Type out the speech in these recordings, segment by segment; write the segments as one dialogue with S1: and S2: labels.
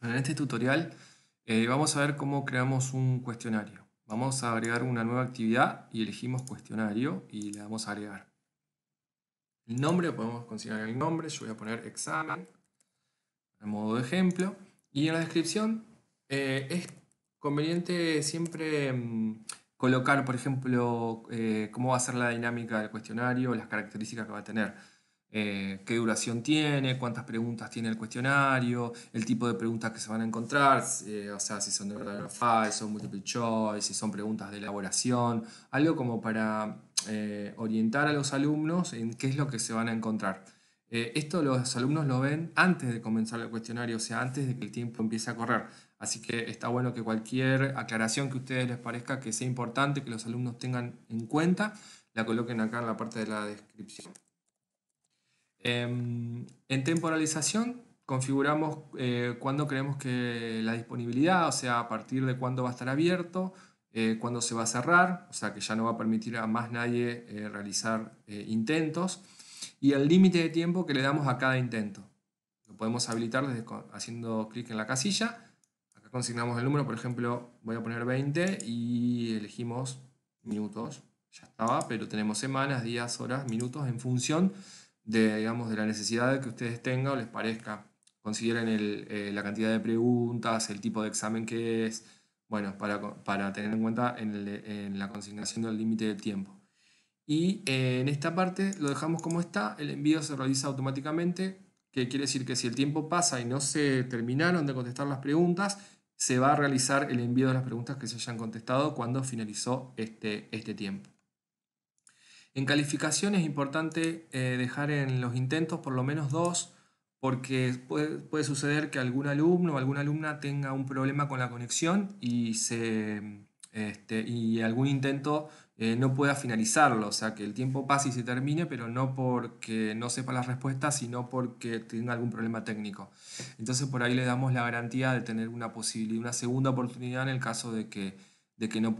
S1: En este tutorial eh, vamos a ver cómo creamos un cuestionario. Vamos a agregar una nueva actividad y elegimos cuestionario y le damos a agregar. El nombre, podemos considerar el nombre, yo voy a poner examen, a modo de ejemplo. Y en la descripción eh, es conveniente siempre mm, colocar, por ejemplo, eh, cómo va a ser la dinámica del cuestionario, las características que va a tener. Eh, qué duración tiene, cuántas preguntas tiene el cuestionario, el tipo de preguntas que se van a encontrar, eh, o sea, si son de verdadero o falso, multiple choice, si son preguntas de elaboración, algo como para eh, orientar a los alumnos en qué es lo que se van a encontrar. esto los alumnos lo ven antes de comenzar el cuestionario, o sea, antes de que el tiempo empiece a correr. Así que está bueno que cualquier aclaración que a ustedes les parezca que sea importante, que los alumnos tengan en cuenta, la coloquen acá en la parte de la descripción. Em, en temporalización configuramos eh, cuándo creemos que la disponibilidad, o sea, a partir de cuándo va a estar abierto, eh, cuándo se va a cerrar, o sea, que ya no va a permitir a más nadie eh, realizar intentos, y el límite de tiempo que le damos a cada intento. Lo podemos habilitar haciendo clic en la casilla. Acá consignamos el número, por ejemplo, voy a poner 20 y elegimos minutos. Ya estaba, pero tenemos semanas, días, horas, minutos en función de, digamos, de la necesidad que ustedes tengan o les parezca. Consideren eh, la cantidad de preguntas, el tipo de examen que es, bueno, para, tener en cuenta en, la consignación del límite del tiempo. Y eh, en esta parte lo dejamos como está, el envío se realiza automáticamente, que quiere decir que si el tiempo pasa y no se terminaron de contestar las preguntas, se va a realizar el envío de las preguntas que se hayan contestado cuando finalizó este, este tiempo. En calificación es importante eh, dejar en los intentos por lo menos dos, porque puede, suceder que algún alumno o alguna alumna tenga un problema con la conexión y, se, este, y algún intento eh, no pueda finalizarlo, o sea, que el tiempo pase y se termine, pero no porque no sepa las respuestas, sino porque tenga algún problema técnico. Entonces por ahí le damos la garantía de tener una una segunda oportunidad en el caso de que, de que no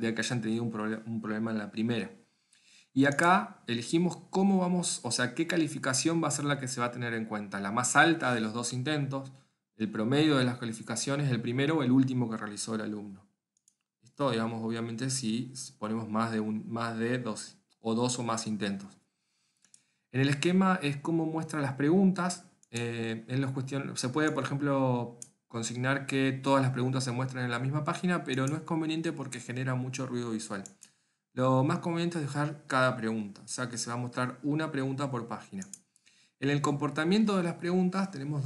S1: que hayan tenido un problema en la primera. Y acá elegimos cómo vamos, o sea, qué calificación va a ser la que se va a tener en cuenta. La más alta de los dos intentos, el promedio de las calificaciones, el primero o el último que realizó el alumno. Esto, digamos, obviamente si ponemos más de, un, más de dos o dos o más intentos. En el esquema es cómo muestra las preguntas. Eh, en los se puede, por ejemplo, consignar que todas las preguntas se muestran en la misma página, pero no es conveniente porque genera mucho ruido visual. Lo más conveniente es dejar cada pregunta, o sea que se va a mostrar una pregunta por página. En el comportamiento de las preguntas tenemos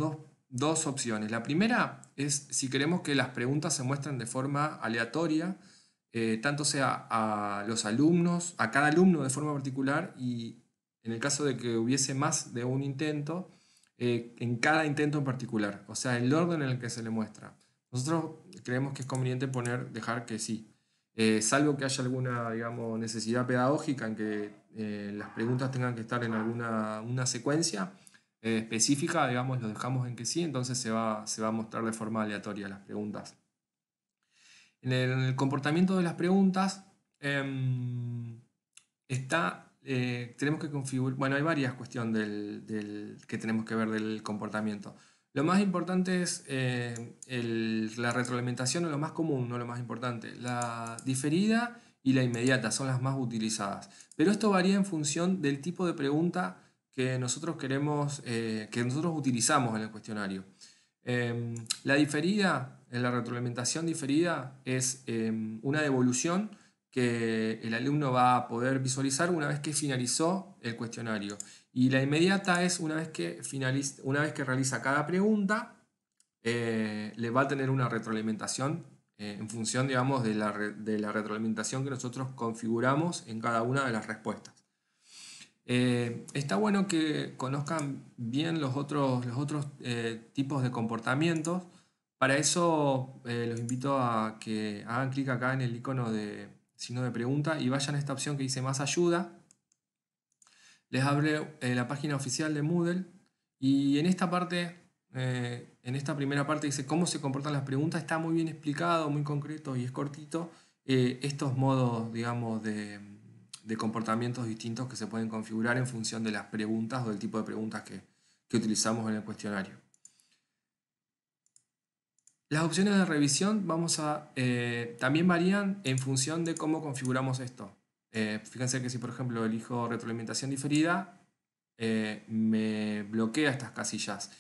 S1: dos, opciones. La primera es si queremos que las preguntas se muestren de forma aleatoria, eh, tanto sea a los alumnos, a cada alumno de forma particular y en el caso de que hubiese más de un intento, eh, en cada intento en particular, o sea, el orden en el que se le muestra. Nosotros creemos que es conveniente poner, dejar que sí. Eh, salvo que haya alguna necesidad pedagógica en que eh, las preguntas tengan que estar en alguna una secuencia eh, específica, digamos, lo dejamos en que sí, entonces se va, a mostrar de forma aleatoria las preguntas. En el, comportamiento de las preguntas em, está, tenemos que configurar, bueno, hay varias cuestiones que tenemos que ver del comportamiento. Lo más importante es eh, la retroalimentación, o lo más común, no lo más importante. La diferida y la inmediata son las más utilizadas. Pero esto varía en función del tipo de pregunta que nosotros queremos, eh, que nosotros utilizamos en el cuestionario. Em, la diferida, la retroalimentación diferida es em, una devolución que el alumno va a poder visualizar una vez que finalizó el cuestionario. Y la inmediata es una vez que, finaliza, una vez que realiza cada pregunta, eh, le va a tener una retroalimentación eh, en función, digamos, de la, de la, retroalimentación que nosotros configuramos en cada una de las respuestas. Eh, está bueno que conozcan bien los otros, los otros tipos de comportamientos. Para eso los invito a que hagan clic acá en el icono de signo de pregunta y vayan a esta opción que dice más ayuda les abre eh, la página oficial de Moodle y en esta parte, eh, en esta primera parte dice cómo se comportan las preguntas, está muy bien explicado, muy concreto y es cortito eh, estos modos, digamos, de, comportamientos distintos que se pueden configurar en función de las preguntas o del tipo de preguntas que, que utilizamos en el cuestionario. Las opciones de revisión vamos a, también varían en función de cómo configuramos esto. Eh, fíjense que si, por ejemplo, elijo retroalimentación diferida, eh, me bloquea estas casillas.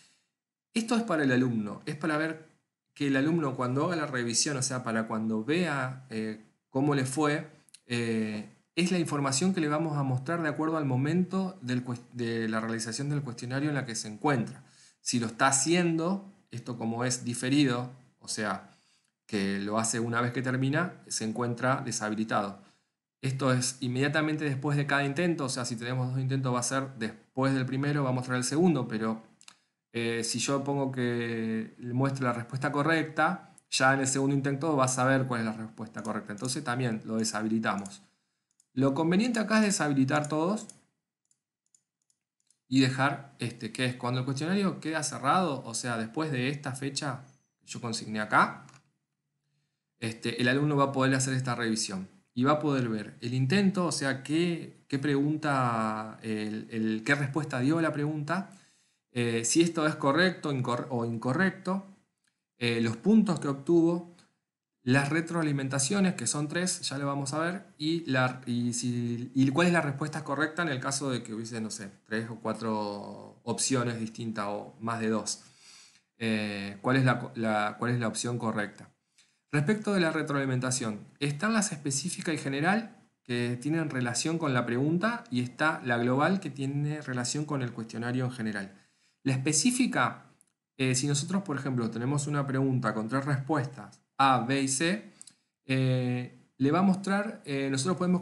S1: Esto es para el alumno, es para ver que el alumno cuando haga la revisión, o sea, para cuando vea eh, cómo le fue, es la información que le vamos a mostrar de acuerdo al momento de la realización del cuestionario en la que se encuentra. Si lo está haciendo, esto como es diferido, o sea, que lo hace una vez que termina, se encuentra deshabilitado. Esto es inmediatamente después de cada intento, o sea, si tenemos dos intentos va a ser después del primero, va a mostrar el segundo, pero eh, si yo pongo que muestre la respuesta correcta, ya en el segundo intento va a saber cuál es la respuesta correcta. Entonces también lo deshabilitamos. Lo conveniente acá es deshabilitar todos y dejar este, que es cuando el cuestionario queda cerrado, o sea, después de esta fecha que yo consigné acá, este, el alumno va a poder hacer esta revisión y va a poder ver el intento, o sea, qué, pregunta, el, qué respuesta dio la pregunta, eh, si esto es correcto o incorrecto, eh, los puntos que obtuvo, las retroalimentaciones, que son tres, ya lo vamos a ver, y, la, cuál es la respuesta correcta en el caso de que hubiese, no sé, tres o cuatro opciones distintas o más de dos. Eh, cuál, es cuál es la opción correcta. Respecto de la retroalimentación, están las específica y general que tienen relación con la pregunta y está la global que tiene relación con el cuestionario en general. La específica, eh, si nosotros, por ejemplo, tenemos una pregunta con tres respuestas, A, B y C, eh, le va a mostrar, eh, nosotros podemos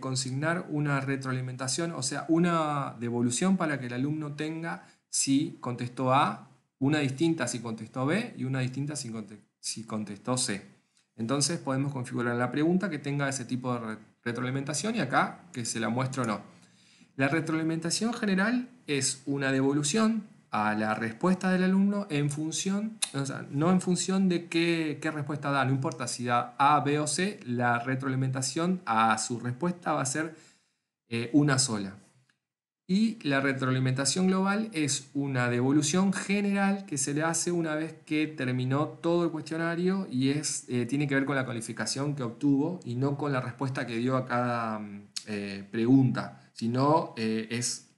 S1: consignar una retroalimentación, o sea, una devolución para que el alumno tenga si contestó A, una distinta si contestó B y una distinta si si contestó C. Entonces podemos configurar la pregunta que tenga ese tipo de retroalimentación y acá que se la muestre o no. La retroalimentación general es una devolución a la respuesta del alumno en función, no en función de qué, respuesta da, no importa si da A, B o C, la retroalimentación a su respuesta va a ser eh, una sola. Y la retroalimentación global es una devolución general que se le hace una vez que terminó todo el cuestionario y es, eh, tiene que ver con la calificación que obtuvo y no con la respuesta que dio a cada mm, eh, pregunta, sino eh, es,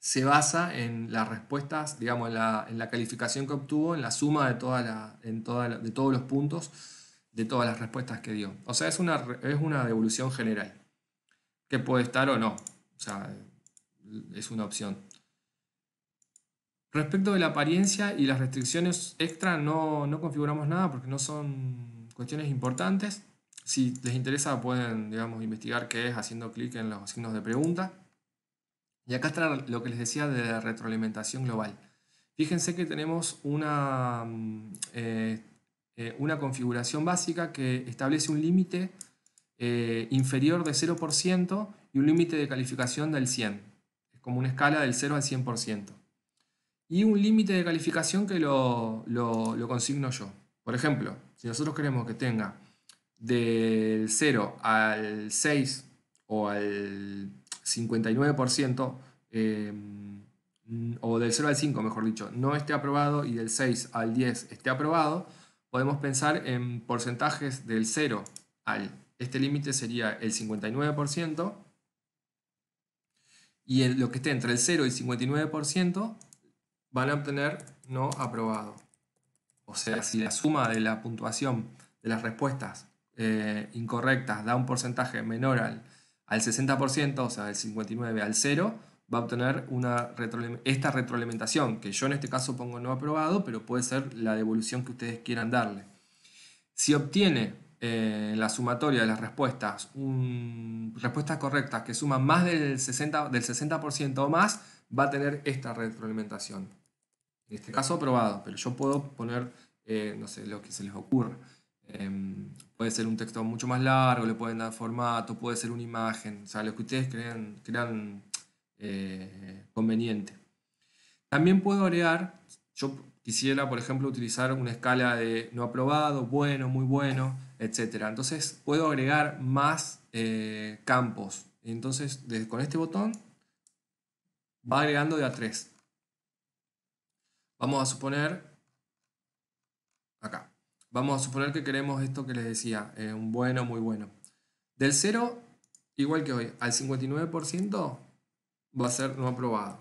S1: se basa en las respuestas, digamos, en la, calificación que obtuvo, en la suma de, toda la, en de todos los puntos, de todas las respuestas que dio. O sea, es una, es una devolución general, que puede estar o no. O sea, es una opción. Respecto de la apariencia y las restricciones extra, no, configuramos nada porque no son cuestiones importantes. Si les interesa pueden, digamos, investigar qué es haciendo clic en los signos de pregunta. Y acá está lo que les decía de la retroalimentación global. Fíjense que tenemos una, mm, eh, eh, una configuración básica que establece un límite eh, inferior de 0% y un límite de calificación del 100 como una escala del 0 al 100%. Y un límite de calificación que lo, consigno yo. Por ejemplo, si nosotros queremos que tenga del 0 al 6 o al 59%, em, o del 0 al 5, mejor dicho, no esté aprobado y del 6 al 10 esté aprobado, podemos pensar en porcentajes del 0 al, este límite sería el 59%, y lo que esté entre el 0 y el 59% van a obtener no aprobado. O sea, si la suma de la puntuación de las respuestas eh, incorrectas da un porcentaje menor al, al 60%, o sea, del 59 al 0, va a obtener una esta retroalimentación, que yo en este caso pongo no aprobado, pero puede ser la devolución que ustedes quieran darle. Si obtiene eh, la sumatoria de las respuestas, un, respuestas correctas que suman más del 60%, del 60 o más, va a tener esta retroalimentación. En este caso aprobado, pero yo puedo poner, eh, no sé, lo que se les ocurra. Em, puede ser un texto mucho más largo, le pueden dar formato, puede ser una imagen, o sea, lo que ustedes crean, crean eh, conveniente. También puedo agregar yo quisiera, por ejemplo, utilizar una escala de no aprobado, bueno, muy bueno, etc. Entonces puedo agregar más eh, campos. Entonces, con este botón va agregando de a 3. Vamos a suponer, acá, vamos a suponer que queremos esto que les decía, eh, un bueno, muy bueno. Del 0, igual que hoy, al 59% va a ser no aprobado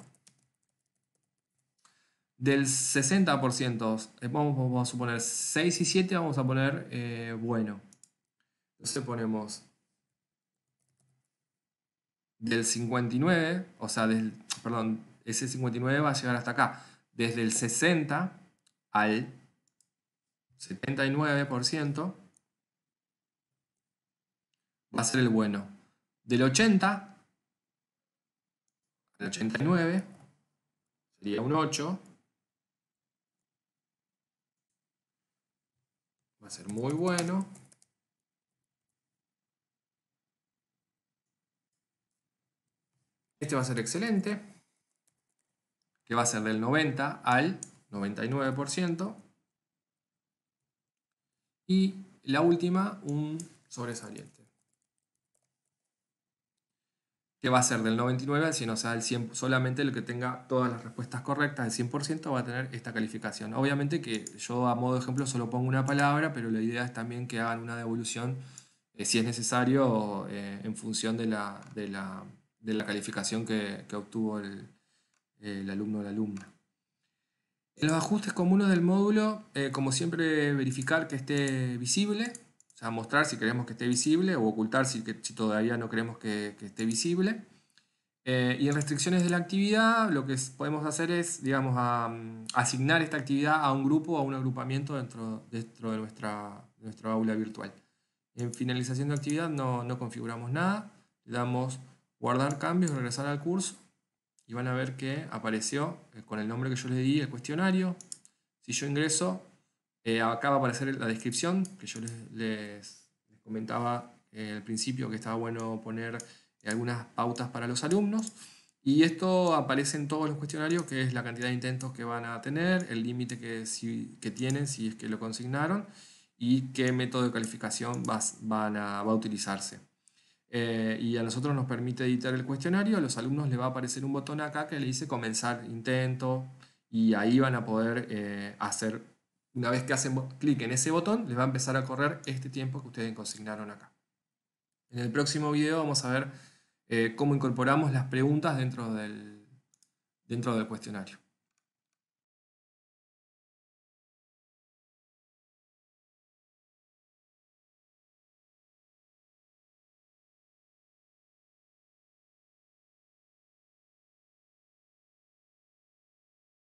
S1: del 60%, eh, vamos, a suponer 6 y 7, vamos a poner eh, bueno. Entonces ponemos del 59, o sea, del, perdón, ese 59 va a llegar hasta acá. Desde el 60 al 79% va a ser el bueno. Del 80 al 89 sería un 8. Va a ser muy bueno. Este va a ser excelente, que va a ser del 90 al 99%. Y la última, un sobresaliente que va a ser del 99 al 100, sea, el 100, solamente el que tenga todas las respuestas correctas, el 100% va a tener esta calificación. Obviamente que yo a modo de ejemplo solo pongo una palabra, pero la idea es también que hagan una devolución, eh, si es necesario, eh, en función de la, de la, calificación que, obtuvo el, el, alumno o la alumna. los ajustes comunes del módulo, eh, como siempre, verificar que esté visible, a mostrar si queremos que esté visible o ocultar si, todavía no queremos que, esté visible. Eh, y en restricciones de la actividad, lo que podemos hacer es, digamos, mm, asignar esta actividad a un grupo o a un agrupamiento dentro, dentro de nuestra, aula virtual. En finalización de actividad no, no configuramos nada, le damos guardar cambios, regresar al curso y van a ver que apareció eh, con el nombre que yo le di el cuestionario. Si yo ingreso, acá va a aparecer la descripción que yo les, comentaba eh, al principio que estaba bueno poner eh, algunas pautas para los alumnos. Y esto aparece en todos los cuestionarios, que es la cantidad de intentos que van a tener, el límite que, si, tienen si es que lo consignaron y qué método de calificación vas, va a utilizarse. Eh, y a nosotros nos permite editar el cuestionario, a los alumnos le va a aparecer un botón acá que le dice comenzar intento y ahí van a poder eh, hacer una vez que hacen clic en ese botón, les va a empezar a correr este tiempo que ustedes consignaron acá. En el próximo video vamos a ver eh, cómo incorporamos las preguntas dentro del, dentro del cuestionario.